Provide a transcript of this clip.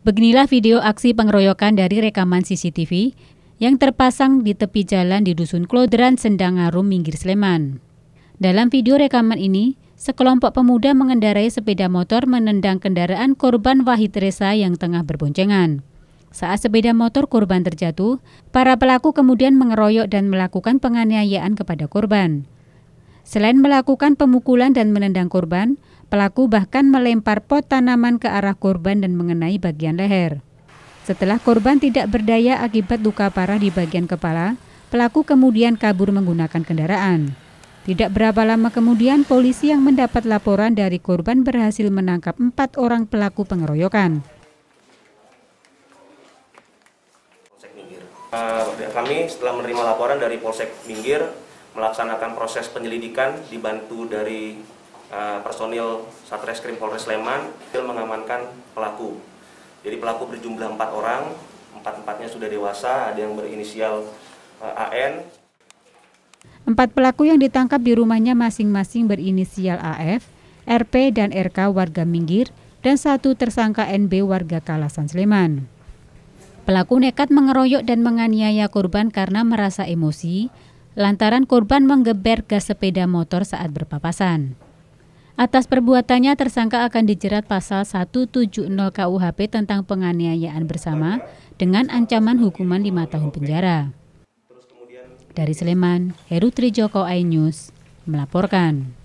Beginilah video aksi pengeroyokan dari rekaman CCTV yang terpasang di tepi jalan di Dusun Klodran, Sendangarum, Minggir Sleman. Dalam video rekaman ini, sekelompok pemuda mengendarai sepeda motor menendang kendaraan korban Wahid Reza yang tengah berboncengan. Saat sepeda motor korban terjatuh, para pelaku kemudian mengeroyok dan melakukan penganiayaan kepada korban. Selain melakukan pemukulan dan menendang korban, Pelaku bahkan melempar pot tanaman ke arah korban dan mengenai bagian leher. Setelah korban tidak berdaya akibat luka parah di bagian kepala, pelaku kemudian kabur menggunakan kendaraan. Tidak berapa lama kemudian, polisi yang mendapat laporan dari korban berhasil menangkap empat orang pelaku pengeroyokan. Eh, kami setelah menerima laporan dari Polsek Minggir, melaksanakan proses penyelidikan dibantu dari Eh, personil Satreskrim Polres Sleman mengamankan pelaku. Jadi pelaku berjumlah empat orang, empat-empatnya sudah dewasa, ada yang berinisial eh, AN. Empat pelaku yang ditangkap di rumahnya masing-masing berinisial AF, RP dan RK warga Minggir, dan satu tersangka NB warga Kalasan Sleman. Pelaku nekat mengeroyok dan menganiaya korban karena merasa emosi, lantaran korban menggeber gas sepeda motor saat berpapasan. Atas perbuatannya tersangka akan dijerat pasal 170 KUHP tentang penganiayaan bersama dengan ancaman hukuman 5 tahun penjara. Dari Sleman, Heru Trijoko iNews melaporkan.